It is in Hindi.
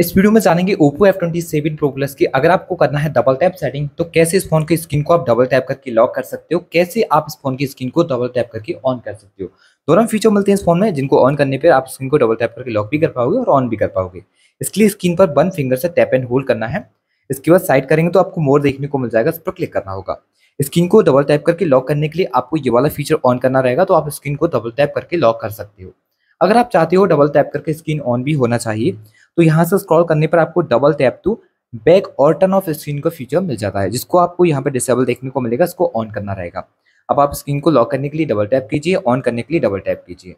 इस वीडियो में जानेंगे Oppo F twenty seven pro plus की अगर आपको करना है डबल टैप सेटिंग तो कैसे इस फोन की स्क्रीन को आप डबल टैप करके लॉक कर सकते हो कैसे आप इस फोन की स्क्रीन को डबल टैप करके ऑन कर सकते हो दोनों तो फीचर मिलते हैं इस फोन में जिनको ऑन करने पर आप स्क्रीन को डबल टैप करके लॉक भी कर पाओगे और ऑन भी कर पाओगे इसके लिए स्क्रीन पर वन फिंगर से टैप एंड होल्ड करना है इसके बाद साइड करेंगे तो आपको मोर देखने को मिल जाएगा इस पर क्लिक करना होगा स्क्रीन को डबल टैप करके लॉक करने के लिए आपको ये वाला फीचर ऑन करना रहेगा तो आप स्क्रीन को डबल टैप करके लॉक कर सकते हो अगर आप चाहते हो डबल टैप करके स्क्रीन ऑन भी होना चाहिए तो यहाँ से स्क्रॉल करने पर आपको डबल टैप टू बैक और टर्न ऑफ स्क्रीन का फीचर मिल जाता है जिसको आपको यहाँ पर डिसेबल देखने को मिलेगा इसको ऑन करना रहेगा अब आप स्क्रीन को लॉक करने के लिए डबल टैप कीजिए ऑन करने के लिए डबल टैप कीजिए